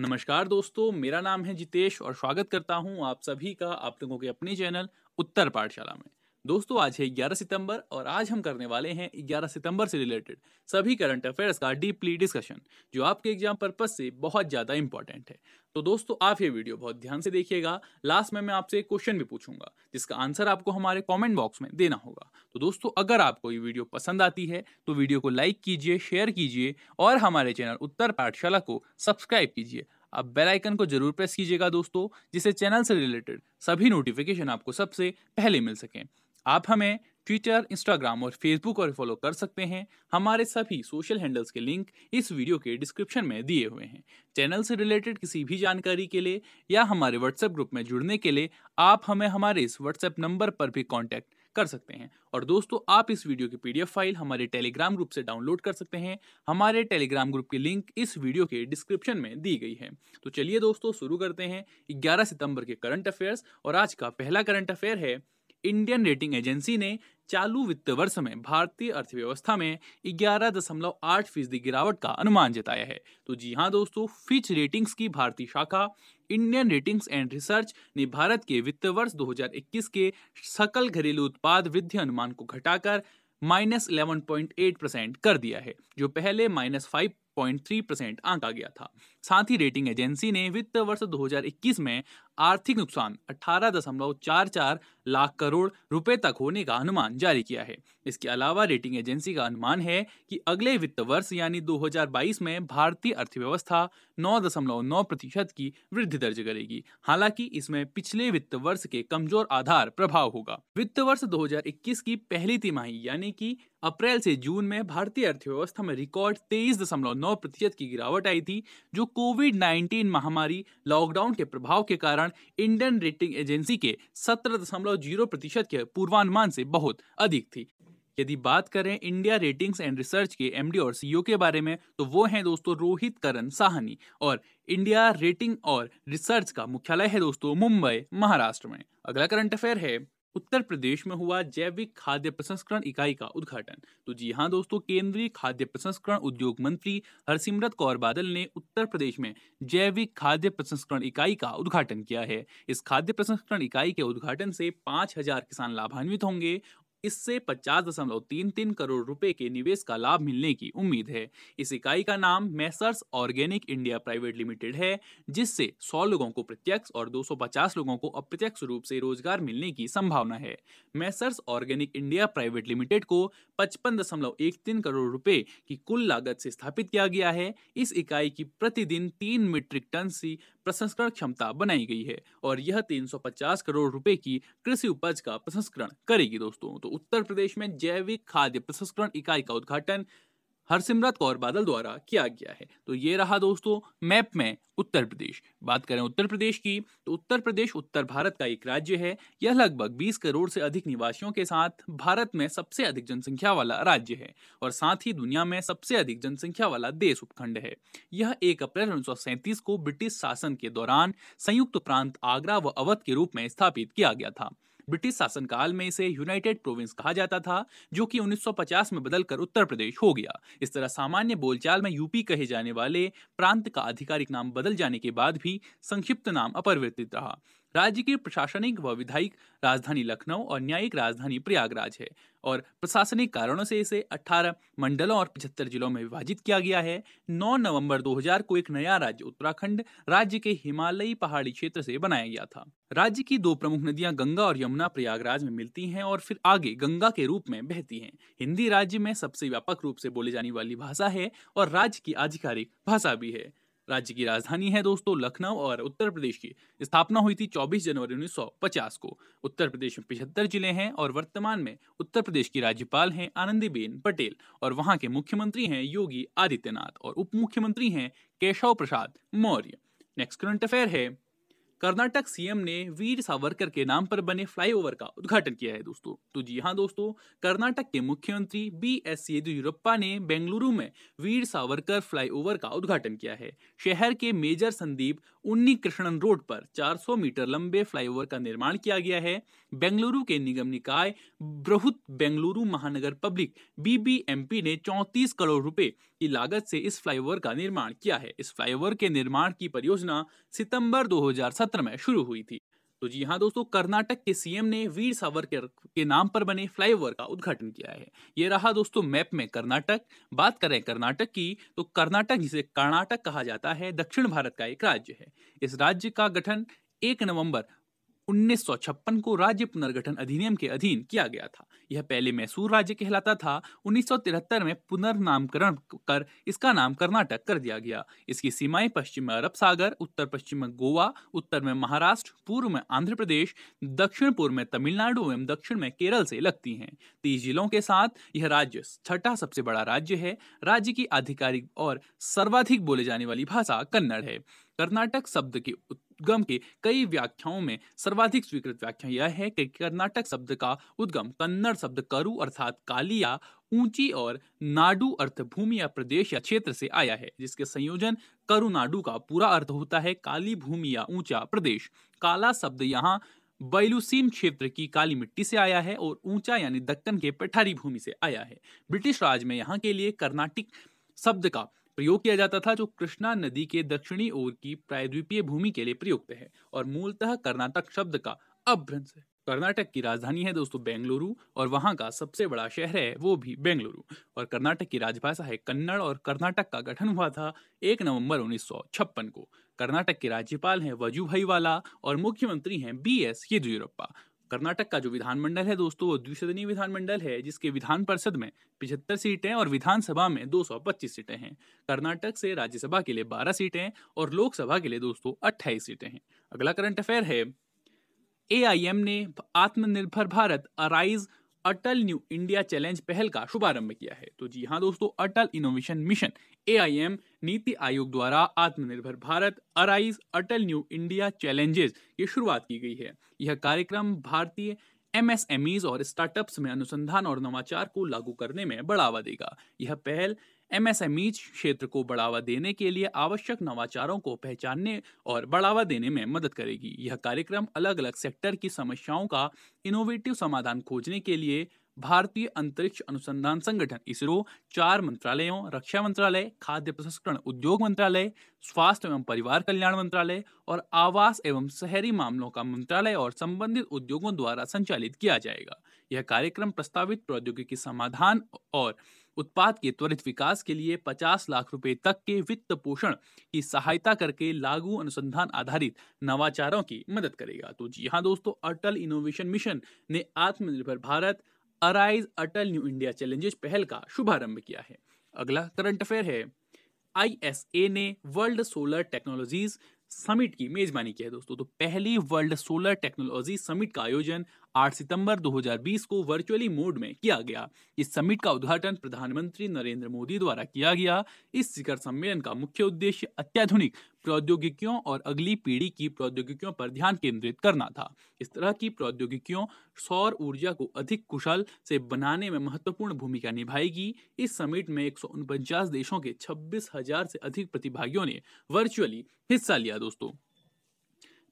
नमस्कार दोस्तों मेरा नाम है जितेश और स्वागत करता हूं आप सभी का आप लोगों के अपने चैनल उत्तर पाठशाला में दोस्तों आज है 11 सितंबर और आज हम करने वाले हैं 11 सितंबर से रिलेटेड सभी करंट अफेयर्स का डीपली डिस्कशन जो आपके एग्जाम पर्पज से बहुत ज़्यादा इंपॉर्टेंट है तो दोस्तों आप ये वीडियो बहुत ध्यान से देखिएगा लास्ट में मैं आपसे एक क्वेश्चन भी पूछूंगा जिसका आंसर आपको हमारे कॉमेंट बॉक्स में देना होगा तो दोस्तों अगर आपको ये वीडियो पसंद आती है तो वीडियो को लाइक कीजिए शेयर कीजिए और हमारे चैनल उत्तर पाठशाला को सब्सक्राइब कीजिए आप बेल आइकन को जरूर प्रेस कीजिएगा दोस्तों जिससे चैनल से रिलेटेड सभी नोटिफिकेशन आपको सबसे पहले मिल सकें आप हमें ट्विटर इंस्टाग्राम और फेसबुक पर फॉलो कर सकते हैं हमारे सभी सोशल हैंडल्स के लिंक इस वीडियो के डिस्क्रिप्शन में दिए हुए हैं चैनल से रिलेटेड किसी भी जानकारी के लिए या हमारे व्हाट्सएप ग्रुप में जुड़ने के लिए आप हमें हमारे इस व्हाट्सएप नंबर पर भी कॉन्टैक्ट कर सकते हैं और दोस्तों आप इस वीडियो की पीडीएफ फाइल हमारे टेलीग्राम ग्रुप से डाउनलोड कर सकते हैं हमारे टेलीग्राम ग्रुप की लिंक इस वीडियो के डिस्क्रिप्शन में दी गई है तो चलिए दोस्तों शुरू करते हैं 11 सितंबर के करंट अफेयर्स और आज का पहला करंट अफेयर है इंडियन रेटिंग एजेंसी ने चालू वित्त वर्ष में भारतीय अर्थव्यवस्था में ग्यारह दशमलव आठ फीसदी गिरावट का अनुमान जताया है तो जी हाँ दोस्तों फिच रेटिंग्स की भारतीय शाखा इंडियन रेटिंग्स एंड रिसर्च ने भारत के वित्त वर्ष 2021 के सकल घरेलू उत्पाद वृद्धि अनुमान को घटाकर minus eleven point eight percent कर दिया है जो पहले माइनस फाइव 8.3 परसेंट आंका गया था साथ ही रेटिंग एजेंसी ने वित्त वर्ष 2021 में आर्थिक नुकसान 18.44 लाख करोड़ रुपए तक होने का अनुमान जारी किया है इसके अलावा रेटिंग एजेंसी का अनुमान है कि अगले वित्त वर्ष यानी 2022 में भारतीय अर्थव्यवस्था 9.9 प्रतिशत की वृद्धि दर्ज करेगी हालांकि इसमें पिछले वित्त वर्ष के कमजोर आधार प्रभाव होगा वित्त वर्ष 2021 की पहली तिमाही यानी कि अप्रैल से जून में भारतीय अर्थव्यवस्था में रिकॉर्ड तेईस दशमलव नौ प्रतिशत की गिरावट आई थी जो कोविड 19 महामारी लॉकडाउन के प्रभाव के कारण इंडियन रेटिंग एजेंसी के सत्रह दशमलव जीरो प्रतिशत के पूर्वानुमान से बहुत अधिक थी यदि बात करें इंडिया रेटिंग्स एंड रिसर्च के एमडी और सीईओ के बारे में तो वो हैं दोस्तों रोहित करण साहनी और इंडिया रेटिंग और रिसर्च का मुख्यालय है दोस्तों मुंबई महाराष्ट्र में अगला करंट अफेयर है उत्तर प्रदेश में हुआ जैविक खाद्य प्रसंस्करण इकाई का उद्घाटन तो जी हाँ दोस्तों केंद्रीय खाद्य प्रसंस्करण उद्योग मंत्री हरसिमरत कौर बादल ने उत्तर प्रदेश में जैविक खाद्य प्रसंस्करण इकाई का उद्घाटन किया है इस खाद्य प्रसंस्करण इकाई के उद्घाटन से हजार किसान लाभान्वित होंगे इससे पचास दशमलव तीन तीन करोड़ रुपए के निवेश का लाभ मिलने की उम्मीद है इस इकाई का नाम Messrs organic India private limited है जिससे 100 लोगों को प्रत्यक्ष और 250 लोगों को अप्रत्यक्ष रूप से रोजगार मिलने की संभावना है Messrs organic India private limited को पचपन दशमलव एक तीन करोड़ रुपए की कुल लागत से स्थापित किया गया है इस इकाई की प्रतिदिन तीन मीट्रिक टन सी प्रसंस्करण क्षमता बनाई गई है और यह 350 करोड़ रुपए की कृषि उपज का प्रसंस्करण करेगी दोस्तों तो उत्तर प्रदेश में जैविक खाद्य प्रसंस्करण इकाई का उद्घाटन हरसिमरत कौर बादल द्वारा किया गया है तो ये रहा दोस्तों मैप में उत्तर प्रदेश बात करें उत्तर प्रदेश की तो उत्तर प्रदेश उत्तर भारत का एक राज्य है यह लगभग 20 करोड़ से अधिक निवासियों के साथ भारत में सबसे अधिक जनसंख्या वाला राज्य है और साथ ही दुनिया में सबसे अधिक जनसंख्या वाला देश उपखंड है यह एक अप्रैल उन्नीस को ब्रिटिश शासन के दौरान संयुक्त प्रांत आगरा व अवध के रूप में स्थापित किया गया था ब्रिटिश शासनकाल में इसे यूनाइटेड प्रोविंस कहा जाता था जो कि 1950 में बदलकर उत्तर प्रदेश हो गया इस तरह सामान्य बोलचाल में यूपी कहे जाने वाले प्रांत का आधिकारिक नाम बदल जाने के बाद भी संक्षिप्त नाम अपरिवर्तित रहा राज्य की प्रशासनिक व विधायिक राजधानी लखनऊ और न्यायिक राजधानी प्रयागराज है और प्रशासनिक कारणों से इसे 18 मंडलों और पचहत्तर जिलों में विभाजित किया गया है 9 नवंबर 2000 को एक नया राज्य उत्तराखंड राज्य के हिमालयी पहाड़ी क्षेत्र से बनाया गया था राज्य की दो प्रमुख नदियां गंगा और यमुना प्रयागराज में मिलती हैं और फिर आगे गंगा के रूप में बहती हैं हिंदी राज्य में सबसे व्यापक रूप से बोली जाने वाली भाषा है और राज्य की आधिकारिक भाषा भी है राज्य की राजधानी है दोस्तों लखनऊ और उत्तर प्रदेश की स्थापना हुई थी 24 जनवरी 1950 को उत्तर प्रदेश में पिछहत्तर जिले हैं और वर्तमान में उत्तर प्रदेश की राज्यपाल हैं आनंदीबेन पटेल और वहां के मुख्यमंत्री हैं योगी आदित्यनाथ और उप मुख्यमंत्री हैं Keshav Prasad Maurya next current affair है कर्नाटक सीएम ने वीर सावरकर के नाम पर बने फ्लाईओवर का उद्घाटन किया है दोस्तों तो जी हाँ दोस्तों कर्नाटक के मुख्यमंत्री बी एस येदियुरप्पा ने बेंगलुरु में वीर सावरकर फ्लाईओवर का उद्घाटन किया है शहर के मेजर संदीप उन्नी कृष्णन रोड पर 400 मीटर लंबे फ्लाईओवर का निर्माण किया गया है बेंगलुरु के निगम निकाय बृहत बेंगलुरु महानगर पब्लिक बीबीएमपी ने चौंतीस करोड़ रुपए की लागत से इस फ्लाईओवर का निर्माण किया है इस फ्लाईओवर के निर्माण की परियोजना सितंबर 2017 में शुरू हुई थी तो जी हाँ दोस्तों कर्नाटक के सीएम ने वीर सावरकर के नाम पर बने फ्लाईओवर का उद्घाटन किया है ये रहा दोस्तों मैप में कर्नाटक बात करें कर्नाटक की तो कर्नाटक जिसे कर्नाटक कहा जाता है दक्षिण भारत का एक राज्य है इस राज्य का गठन एक नवंबर उन्नीस को राज्य पुनर्गठन अधिनियम के अधीन किया गया था यह पहले मैसूर राज्य कहलाता था 1973 में पुनर्नामकरण कर इसका नाम कर्नाटक कर दिया गया इसकी सीमाएं पश्चिम में अरब सागर उत्तर पश्चिम में गोवा उत्तर में महाराष्ट्र पूर्व में आंध्र प्रदेश दक्षिण पूर्व में तमिलनाडु एवं दक्षिण में केरल से लगती है तीस जिलों के साथ यह राज्य छठा सबसे बड़ा राज्य है राज्य की आधिकारिक और सर्वाधिक बोले जाने वाली भाषा कन्नड़ है कर्नाटक शब्द के उद्गम के कई व्याख्याओं में सर्वाधिक स्वीकृत व्याख्या यह है कि कर्नाटक शब्द का उद्गम कन्नड़ शब्द करु अर्थात काली या ऊंची और नाडू अर्थ भूमि या प्रदेश या क्षेत्र से आया है जिसके संयोजन करुनाडु का पूरा अर्थ होता है काली भूमि या ऊंचा प्रदेश काला शब्द यहाँ बैलुसीम क्षेत्र की काली मिट्टी से आया है और ऊंचा यानी दक्कन के पठारी भूमि से आया है ब्रिटिश राज में यहाँ के लिए कर्नाटिक शब्द का प्रयोग किया जाता था जो कृष्णा नदी के दक्षिणी ओर की प्रायद्वीपीय भूमि के लिए प्रयुक्त है और मूलतः कर्नाटक शब्द का अभ्रंश है कर्नाटक की राजधानी है दोस्तों बेंगलुरु और वहां का सबसे बड़ा शहर है वो भी बेंगलुरु और कर्नाटक की राजभाषा है कन्नड़ और कर्नाटक का गठन हुआ था एक नवंबर उन्नीस को कर्नाटक के राज्यपाल हैं वजूभाई वाला और मुख्यमंत्री हैं बी एस येदियुरप्पा कर्नाटक का जो विधानमंडल है दोस्तों वो द्विसदनीय विधानमंडल है जिसके विधान परिषद में पिछहत्तर सीटें और विधानसभा में 225 सीटें हैं कर्नाटक से राज्यसभा के लिए बारह सीटें और लोकसभा के लिए दोस्तों अट्ठाईस सीटें हैं अगला करंट अफेयर है ए ने Atmanirbhar Bharat arise Atal new India challenge पहल का शुभारंभ किया है तो जी हाँ दोस्तों अटल इनोवेशन मिशन ए नीति आयोग द्वारा Atmanirbhar Bharat arise Atal new India challenges ये शुरुआत की गई है यह कार्यक्रम भारतीय एमएसएमईज और स्टार्टअप्स में अनुसंधान और नवाचार को लागू करने में बढ़ावा देगा यह पहल एमएसएमई क्षेत्र को बढ़ावा देने के लिए आवश्यक नवाचारों को पहचानने और बढ़ावा देने में मदद करेगी यह कार्यक्रम अलग अलग सेक्टर की समस्याओं का इनोवेटिव समाधान खोजने के लिए भारतीय अंतरिक्ष अनुसंधान संगठन इसरो चार मंत्रालयों रक्षा मंत्रालय खाद्य प्रसंस्करण उद्योग मंत्रालय स्वास्थ्य एवं परिवार कल्याण मंत्रालय और आवास एवं शहरी मामलों का मंत्रालय और संबंधित उद्योगों द्वारा संचालित किया जाएगा यह कार्यक्रम प्रस्तावित प्रौद्योगिकी समाधान और उत्पाद के त्वरित विकास के लिए 50 लाख रुपए तक के वित्त पोषण की सहायता करके लागू अनुसंधान आधारित नवाचारों की मदद करेगा तो जी हाँ दोस्तों अटल इनोवेशन मिशन ने Atmanirbhar Bharat arise Atal new India challenges पहल का शुभारंभ किया है अगला करंट अफेयर है आई ने वर्ल्ड सोलर टेक्नोलॉजीज समिट की मेजबानी की है दोस्तों तो पहली वर्ल्ड सोलर टेक्नोलॉजी समिट का आयोजन 8 सितंबर 2020 को वर्चुअली मोड में किया गया इस समिट का उद्घाटन प्रधानमंत्री नरेंद्र मोदी द्वारा किया गया इस शिखर सम्मेलन का मुख्य उद्देश्य अत्याधुनिक प्रौद्योगिकियों और अगली पीढ़ी की प्रौद्योगिकियों पर ध्यान केंद्रित करना था इस तरह की प्रौद्योगिकियों सौर ऊर्जा को अधिक कुशल से बनाने में महत्वपूर्ण भूमिका निभाएगी इस समिट में एक देशों के छब्बीस हजार से अधिक प्रतिभागियों ने वर्चुअली हिस्सा लिया दोस्तों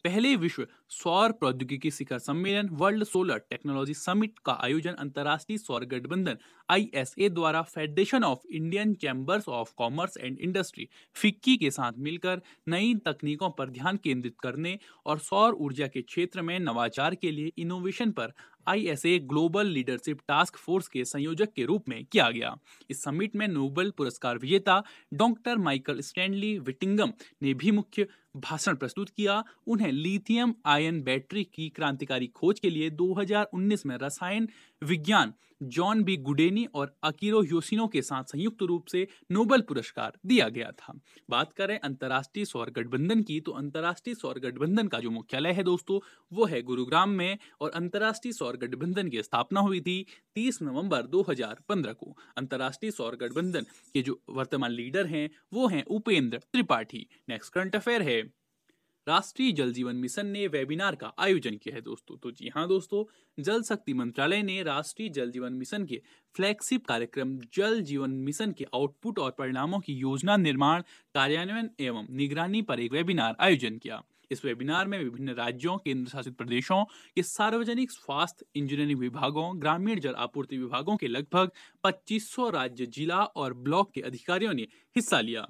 पहले विश्व सौर प्रौद्योगिकी शिखर सम्मेलन वर्ल्ड सोलर टेक्नोलॉजी समिट का आयोजन अंतर्राष्ट्रीय सौर गठबंधन आई द्वारा federation of Indian chambers of commerce and industry FICCI के साथ मिलकर नई तकनीकों पर ध्यान केंद्रित करने और सौर ऊर्जा के क्षेत्र में नवाचार के लिए इनोवेशन पर ISA global leadership task force के संयोजक के रूप में किया गया इस समिट में नोबेल पुरस्कार विजेता डॉक्टर माइकल स्टैंडली विटिंगम ने भी मुख्य भाषण प्रस्तुत किया उन्हें लिथियम आयन बैटरी की क्रांतिकारी खोज के लिए 2019 में रसायन विज्ञान जॉन बी गुडेनी और अकीरो योसिनो के साथ संयुक्त रूप से नोबल पुरस्कार दिया गया था बात करें अंतर्राष्ट्रीय सौर गठबंधन की तो अंतर्राष्ट्रीय सौर गठबंधन का जो मुख्यालय है दोस्तों वो है गुरुग्राम में और अंतर्राष्ट्रीय सौर गठबंधन की स्थापना हुई थी 30 नवंबर 2015 को अंतर्राष्ट्रीय सौर गठबंधन के जो वर्तमान लीडर हैं वो हैं Upendra Tripathi next current affair है राष्ट्रीय जल जीवन मिशन ने वेबिनार का आयोजन किया है दोस्तों तो जी हाँ दोस्तों जल शक्ति मंत्रालय ने राष्ट्रीय जल जीवन मिशन के फ्लैगशिप कार्यक्रम जल जीवन मिशन के आउटपुट और परिणामों की योजना निर्माण कार्यान्वयन एवं निगरानी पर एक वेबिनार आयोजन किया इस वेबिनार में विभिन्न राज्यों केंद्र शासित प्रदेशों के सार्वजनिक स्वास्थ्य इंजीनियरिंग विभागों ग्रामीण जल आपूर्ति विभागों के लगभग 2500 राज्य जिला और ब्लॉक के अधिकारियों ने हिस्सा लिया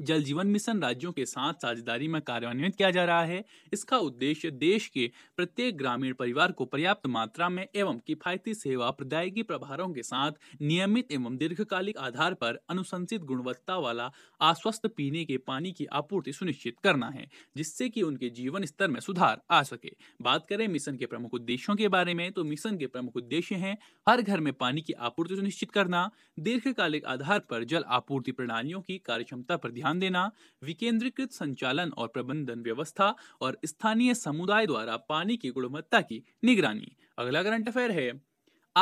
जल जीवन मिशन राज्यों के साथ साझेदारी में कार्यान्वित किया जा रहा है इसका उद्देश्य देश के प्रत्येक ग्रामीण परिवार को पर्याप्त मात्रा में एवं किफायती सेवा प्रदायगी प्रभारों के साथ नियमित एवं दीर्घकालिक आधार पर अनुशंसित गुणवत्ता वाला आश्वस्त पीने के पानी की आपूर्ति सुनिश्चित करना है जिससे की उनके जीवन स्तर में सुधार आ सके बात करें मिशन के प्रमुख उद्देश्यों के बारे में तो मिशन के प्रमुख उद्देश्य है हर घर में पानी की आपूर्ति सुनिश्चित करना दीर्घकालिक आधार पर जल आपूर्ति प्रणालियों की कार्यक्षमता पर ध्यान देना विकेंद्रीकृत संचालन और प्रबंधन व्यवस्था और स्थानीय समुदाय द्वारा पानी की गुणवत्ता की निगरानी अगला करंट अफेयर है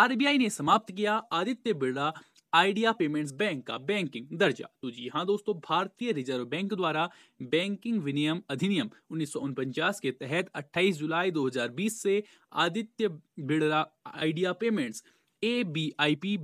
आरबीआई ने समाप्त किया Aditya Birla Idea payments bank का बैंकिंग दर्जा तो जी हाँ दोस्तों भारतीय रिजर्व बैंक द्वारा बैंकिंग विनियम अधिनियम उन्नीस के तहत 28 जुलाई 2020 से आदित्य बिड़ला आइडिया पेमेंट्स ए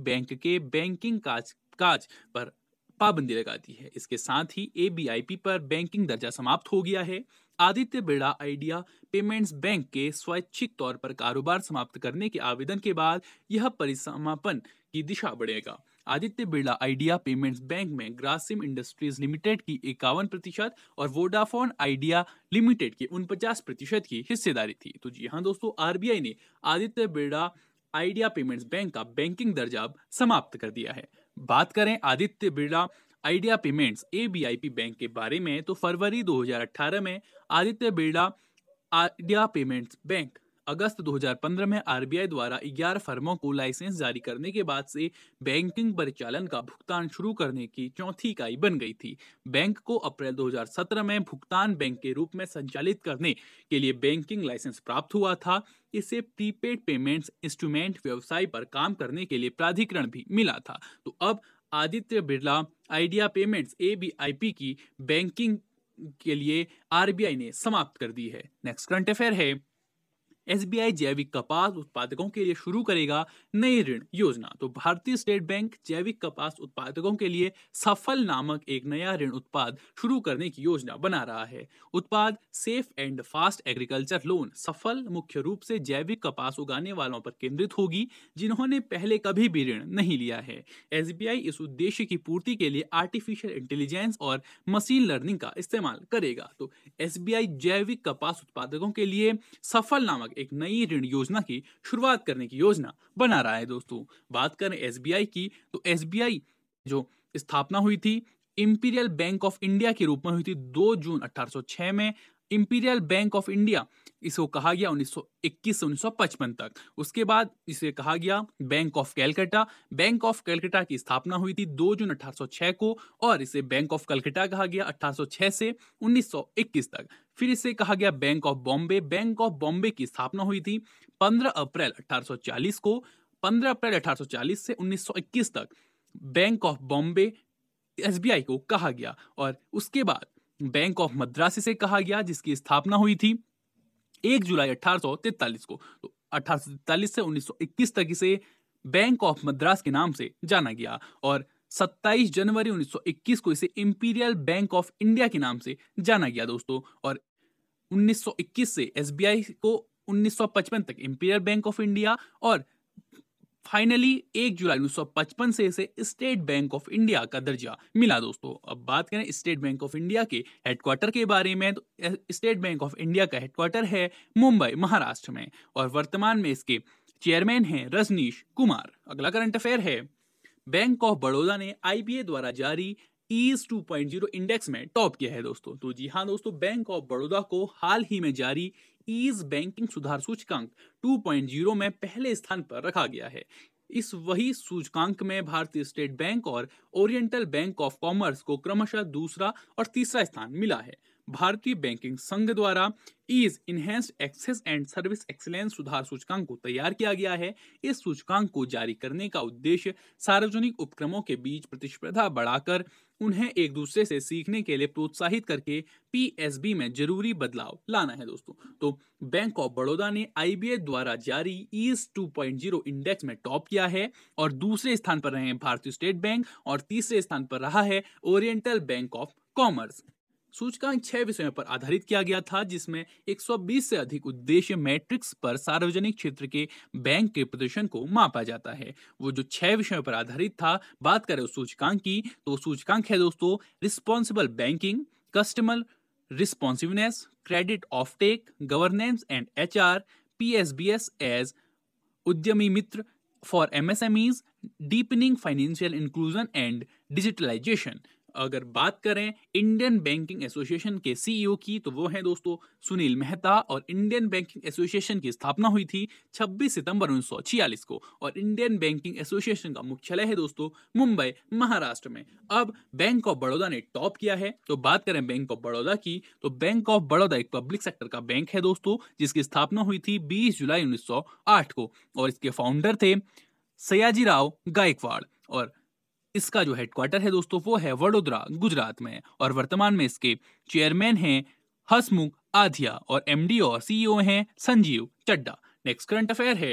बैंक के बैंकिंग काज काज पर पाबंदी लगा दी है इसके साथ ही ए पर बैंकिंग दर्जा समाप्त हो गया है Aditya Birla Idea payments bank के स्वैच्छिक तौर पर कारोबार समाप्त करने के आवेदन के बाद यह परिसमापन की दिशा बढ़ेगा Aditya Birla Idea payments bank में ग्रासिम इंडस्ट्रीज लिमिटेड की इक्यावन प्रतिशत और वोडाफोन आइडिया लिमिटेड की उनपचास प्रतिशत की हिस्सेदारी थी तो जी हाँ दोस्तों आरबीआई ने Aditya Birla Idea payments bank का बैंकिंग दर्जा समाप्त कर दिया है बात करें आदित्य बिरला आइडिया पेमेंट्स ए बैंक के बारे में तो फरवरी 2018 में Aditya Birla Idea payments bank अगस्त 2015 में आरबीआई द्वारा 11 फर्मों को लाइसेंस जारी करने के बाद से बैंकिंग परिचालन का भुगतान शुरू करने की चौथी इकाई बन गई थी बैंक को अप्रैल 2017 में भुगतान बैंक के रूप में संचालित करने के लिए बैंकिंग लाइसेंस प्राप्त हुआ था इसे प्रीपेड पेमेंट्स इंस्ट्रूमेंट व्यवसाय पर काम करने के लिए प्राधिकरण भी मिला था तो अब आदित्य बिरला आइडिया पेमेंट्स ए की बैंकिंग के लिए आरबीआई ने समाप्त कर दी है नेक्स्ट करंट अफेयर है एसबीआई जैविक कपास उत्पादकों के लिए शुरू करेगा नई ऋण योजना तो भारतीय स्टेट बैंक जैविक कपास उत्पादकों के लिए सफल नामक एक नया ऋण उत्पाद शुरू करने की योजना बना रहा है उत्पाद safe and fast agriculture loan सफल मुख्य रूप से जैविक कपास उगाने वालों पर केंद्रित होगी जिन्होंने पहले कभी भी ऋण नहीं लिया है एस इस उद्देश्य की पूर्ति के लिए आर्टिफिशियल इंटेलिजेंस और मशीन लर्निंग का इस्तेमाल करेगा तो एस जैविक कपास उत्पादकों के लिए सफल नामक एक नई ऋण योजना की शुरुआत करने की योजना बना रहा है दोस्तों बात करें एस की तो एस जो स्थापना हुई थी इंपीरियल बैंक ऑफ इंडिया के रूप में हुई थी 2 जून 1806 में इंपीरियल बैंक ऑफ इंडिया इसको कहा गया 1921 से 1955 तक उसके बाद इसे कहा गया bank of Calcutta bank of Calcutta की स्थापना हुई थी 2 जून 1806 को और इसे बैंक ऑफ कलकत्ता कहा गया 1806 से 1921 तक फिर इसे कहा गया bank of Bombay bank of Bombay की स्थापना हुई थी 15 अप्रैल 1840 को 15 अप्रैल 1840 से 1921 तक बैंक ऑफ बॉम्बे एस को कहा गया और उसके बाद बैंक ऑफ मद्रास से कहा गया जिसकी स्थापना हुई थी 1 जुलाई 1843 को तो 1843 से 1921 तक इसे बैंक ऑफ मद्रास के नाम से जाना गया और 27 जनवरी 1921 को इसे इंपीरियल बैंक ऑफ इंडिया के नाम से जाना गया दोस्तों और 1921 से एस को 1955 तक इंपीरियल बैंक ऑफ इंडिया और फाइनली 1 जुलाई 1955 से इसे स्टेट बैंक ऑफ इंडिया का दर्जा मिला दोस्तों अब बात करें स्टेट बैंक ऑफ इंडिया के हेडक्वार्टर के बारे में तो स्टेट बैंक ऑफ इंडिया का हेडक्वार्टर है मुंबई महाराष्ट्र में और वर्तमान में इसके चेयरमैन हैं रजनीश कुमार अगला करंट अफेयर है बैंक ऑफ बड़ौदा ने आईबीए द्वारा जारी टू पॉइंट जीरो इंडेक्स में टॉप किया है दोस्तों तो जी हाँ दोस्तों बैंक ऑफ बड़ौदा को हाल ही में जारी ईज बैंकिंग सुधार सूचकांक 2.0 में पहले स्थान पर रखा गया है इस वही सूचकांक में भारतीय स्टेट बैंक और ओरिएंटल बैंक ऑफ कॉमर्स को क्रमशः दूसरा और तीसरा स्थान मिला है भारतीय बैंकिंग संघ द्वारा ease enhanced access and service excellence सुधार सूचकांक को तैयार किया गया है इस सूचकांक को जारी करने का उद्देश्य सार्वजनिक उपक्रमों के बीच प्रतिस्पर्धा बढ़ाकर उन्हें एक दूसरे से सीखने के लिए प्रोत्साहित करके पीएसबी में जरूरी बदलाव लाना है दोस्तों तो बैंक ऑफ बड़ौदा ने आईबीए द्वारा जारी ईस टू इंडेक्स में टॉप किया है और दूसरे स्थान पर रहे भारतीय स्टेट बैंक और तीसरे स्थान पर रहा है ओरिएंटल बैंक ऑफ कॉमर्स सूचकांक छह विषयों पर आधारित किया गया था जिसमें 120 से अधिक उद्देश्य मैट्रिक्स पर सार्वजनिक क्षेत्र के बैंक के प्रदर्शन को मापा जाता है वो जो छह विषयों पर आधारित था बात करें उस सूचकांक की तो सूचकांक है दोस्तों responsible banking customer responsiveness credit off take governance and H R P S B S as उद्यमी मित्र for M deepening financial inclusion and digitalisation अगर बात करें इंडियन बैंकिंग एसोसिएशन के सीईओ e की तो वो हैं दोस्तों सुनील मेहता और इंडियन बैंकिंग एसोसिएशन की स्थापना हुई थी 26 सितंबर उन्नीस को और इंडियन बैंकिंग एसोसिएशन का मुख्यालय है दोस्तों मुंबई महाराष्ट्र में अब बैंक ऑफ बड़ौदा ने टॉप किया है तो बात करें बैंक ऑफ बड़ौदा की तो बैंक ऑफ बड़ौदा एक पब्लिक सेक्टर का बैंक है दोस्तों जिसकी स्थापना हुई थी बीस जुलाई उन्नीस को और इसके फाउंडर थे सयाजी राव गायकवाड़ और इसका जो हेडक्वार्टर है दोस्तों वो है वडोदरा गुजरात में और वर्तमान में इसके चेयरमैन हैं हसमुख आधिया और एमडी और सीईओ e हैं Sanjeev Chadha next current affair है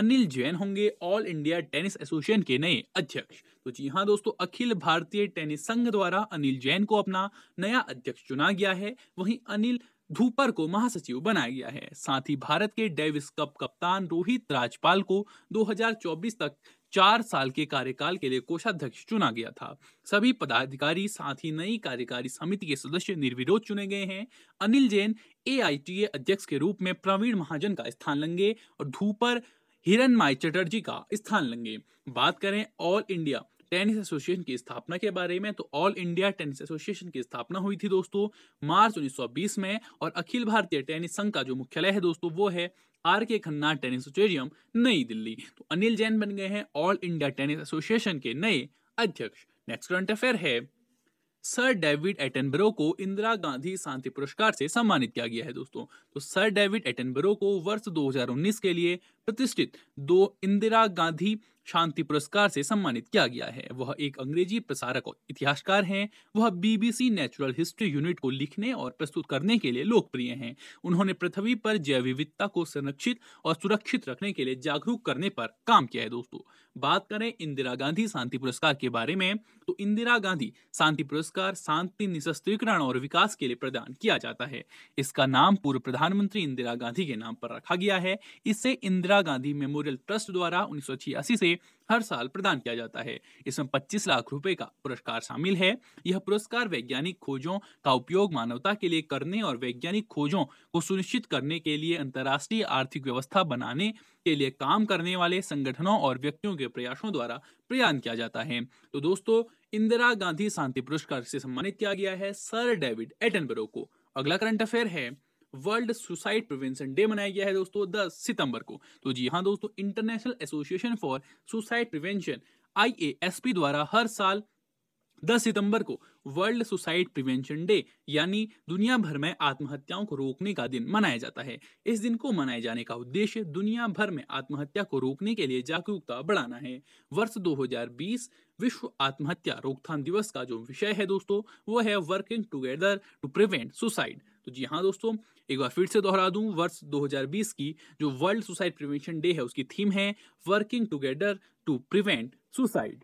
अनिल जैन होंगे ऑल इंडिया टेनिस एसोसिएशन के नए अध्यक्ष तो जी हाँ दोस्तों अखिल भारतीय टेनिस संघ द्वारा अनिल जैन को अपना नया अध्यक्ष चुना गया है वहीं अनिल धूपर को महासचिव बनाया गया है साथ ही भारत के डेविस कप कप्तान रोहित राजपाल को 2024 तक चार साल के कार्यकाल के लिए कोषाध्यक्ष चुना गया था सभी पदाधिकारी साथ ही नई कार्यकारी समिति के सदस्य निर्विरोध चुने गए हैं अनिल जैन ए अध्यक्ष के रूप में प्रवीण महाजन का स्थान लेंगे और धूपर हिरन माय चटर्जी का स्थान लेंगे बात करें ऑल इंडिया टेनिस एसोसिएशन की स्थापना के बारे में तो ऑल इंडिया टेनिस एसोसिएशन की स्थापना हुई थी दोस्तों मार्च 1920 में और अखिल भारतीय टेनिस संघ का जो मुख्यालय है दोस्तों वो है आर के खन्ना टेनिस स्टेडियम नई दिल्ली तो अनिल जैन बन गए हैं ऑल इंडिया टेनिस एसोसिएशन के नए अध्यक्ष नेक्स्ट करंट अफेयर है सर डेविड एटनबरो को इंदिरा गांधी शांति पुरस्कार से सम्मानित किया गया है दोस्तों तो सर डेविड एटनबरो को वर्ष 2019 के लिए प्रतिष्ठित दो इंदिरा गांधी शांति पुरस्कार से सम्मानित किया गया है वह एक अंग्रेजी प्रसारक और इतिहासकार हैं वह बीबीसी नेचुरल हिस्ट्री यूनिट को लिखने और प्रस्तुत करने के लिए लोकप्रिय हैं उन्होंने पृथ्वी पर जैव विविधता को संरक्षित और सुरक्षित रखने के लिए जागरूक करने पर काम किया है दोस्तों बात करें इंदिरा गांधी शांति पुरस्कार के बारे में तो इंदिरा गांधी शांति पुरस्कार शांति निशस्त्रीकरण और विकास के लिए प्रदान किया जाता है इसका नाम पूर्व प्रधानमंत्री इंदिरा गांधी के नाम पर रखा गया है इसे इंदिरा गांधी मेमोरियल ट्रस्ट द्वारा उन्नीस से हर साल प्रदान किया जाता है इसमें 25 लाख रुपए का पुरस्कार शामिल है यह पुरस्कार वैज्ञानिक खोजों का उपयोग मानवता के लिए करने और वैज्ञानिक खोजों को सुनिश्चित करने के लिए अंतर्राष्ट्रीय आर्थिक व्यवस्था बनाने के लिए काम करने वाले संगठनों और व्यक्तियों के प्रयासों द्वारा प्रदान किया जाता है तो दोस्तों इंदिरा गांधी शांति पुरस्कार से सम्मानित किया गया है सर डेविड एटनबरो को अगला करंट अफेयर है वर्ल्ड सुसाइड प्रिवेंशन डे मनाया गया है दोस्तों दस सितंबर को तो जी हाँ दोस्तों international association for suicide prevention आई द्वारा हर साल 10 सितंबर को वर्ल्ड सुसाइड प्रिवेंशन डे यानी दुनिया भर में आत्महत्याओं को रोकने का दिन मनाया जाता है इस दिन को मनाए जाने का उद्देश्य दुनिया भर में आत्महत्या को रोकने के लिए जागरूकता बढ़ाना है वर्ष 2020 विश्व आत्महत्या रोकथाम दिवस का जो विषय है दोस्तों वो है working together to prevent suicide तो जी हाँ दोस्तों एक बार फिर से दोहरा दूं वर्ष 2020 की जो वर्ल्ड सुसाइड प्रिवेंशन डे है उसकी थीम है working together to prevent suicide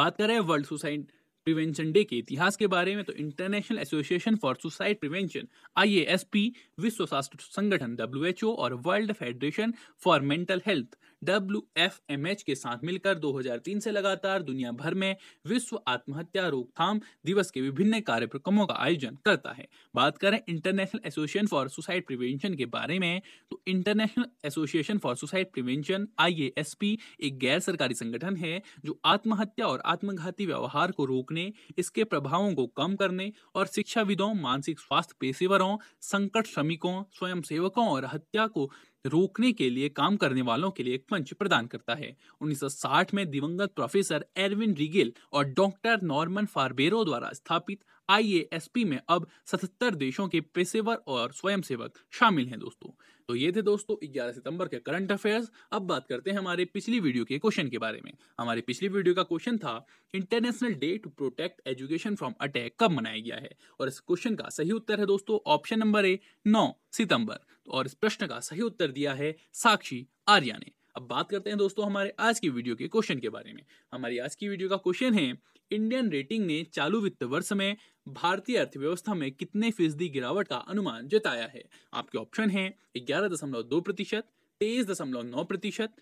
बात करें वर्ल्ड सुसाइड प्रिवेंशन डे के इतिहास के बारे में तो international association for suicide prevention IASP विश्व स्वास्थ्य संगठन डब्ल्यूएचओ और world federation for mental health W F M H के साथ मिलकर 2003 से लगातार दुनिया भर में विश्व आत्महत्या रोकथाम दिवस के विभिन्न कार्यक्रमों का आयोजन करता है बात करें international association for suicide prevention के बारे में तो international association for suicide prevention आई एक गैर सरकारी संगठन है जो आत्महत्या और आत्मघाती व्यवहार को रोकने इसके प्रभावों को कम करने और शिक्षाविदों मानसिक स्वास्थ्य पेशेवरों संकट श्रमिकों स्वयंसेवकों और हत्या को रोकने के लिए काम करने वालों के लिए एक मंच प्रदान करता है 1960 में दिवंगत प्रोफेसर एरविन रिगेल और डॉक्टर नॉर्मन फार्बेरो द्वारा स्थापित आईएएसपी में अब 77 देशों के पेशेवर और स्वयंसेवक शामिल हैं दोस्तों तो ये थे दोस्तों 11 सितंबर के करंट अफेयर्स अब बात करते हैं हमारे पिछली वीडियो के क्वेश्चन के बारे में हमारे पिछली वीडियो का क्वेश्चन था international day to protect education from attack कब मनाया गया है और इस क्वेश्चन का सही उत्तर है दोस्तों ऑप्शन नंबर ए नौ सितंबर और इस प्रश्न का सही उत्तर दिया है साक्षी आर्या ने अब बात करते हैं दोस्तों हमारे आज की वीडियो के क्वेश्चन के बारे में हमारी आज की वीडियो का क्वेश्चन है इंडियन रेटिंग ने चालू वित्त वर्ष में भारतीय अर्थव्यवस्था में कितने फीसदी गिरावट का अनुमान जताया है आपके ऑप्शन है ग्यारह दशमलव दो प्रतिशत तेईस दशमलव नौ प्रतिशत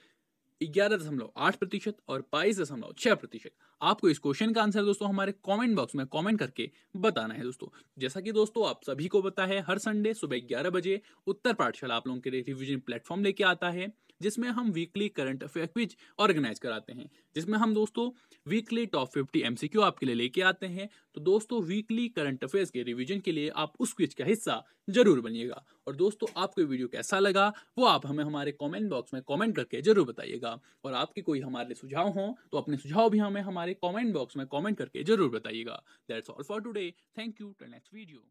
ग्यारह दशमलव आठ प्रतिशत और बाईस दशमलव छह प्रतिशत आपको इस क्वेश्चन का आंसर दोस्तों हमारे कमेंट बॉक्स में कमेंट करके बताना है दोस्तों जैसा कि दोस्तों आप सभी को पता है हर संडे सुबह ग्यारह बजे उत्तर पाठशाला आप लोगों के लिए रिविजन प्लेटफॉर्म लेके आता है जिसमें हम weekly current affair quiz organise कराते हैं जिसमें हम दोस्तों वीकली टॉप फिफ्टी एम आपके लिए लेके आते हैं तो दोस्तों वीकली करंट अफेयर्स के रिविजन के लिए आप उस क्विज का हिस्सा जरूर बनिएगा और दोस्तों आपको वीडियो कैसा लगा वो आप हमें हमारे कॉमेंट बॉक्स में कॉमेंट करके जरूर बताइएगा और आपके कोई हमारे लिए सुझाव हो तो अपने सुझाव भी हमें हमारे कॉमेंट बॉक्स में कॉमेंट करके जरूर बताइएगा that's all for today thank you till next video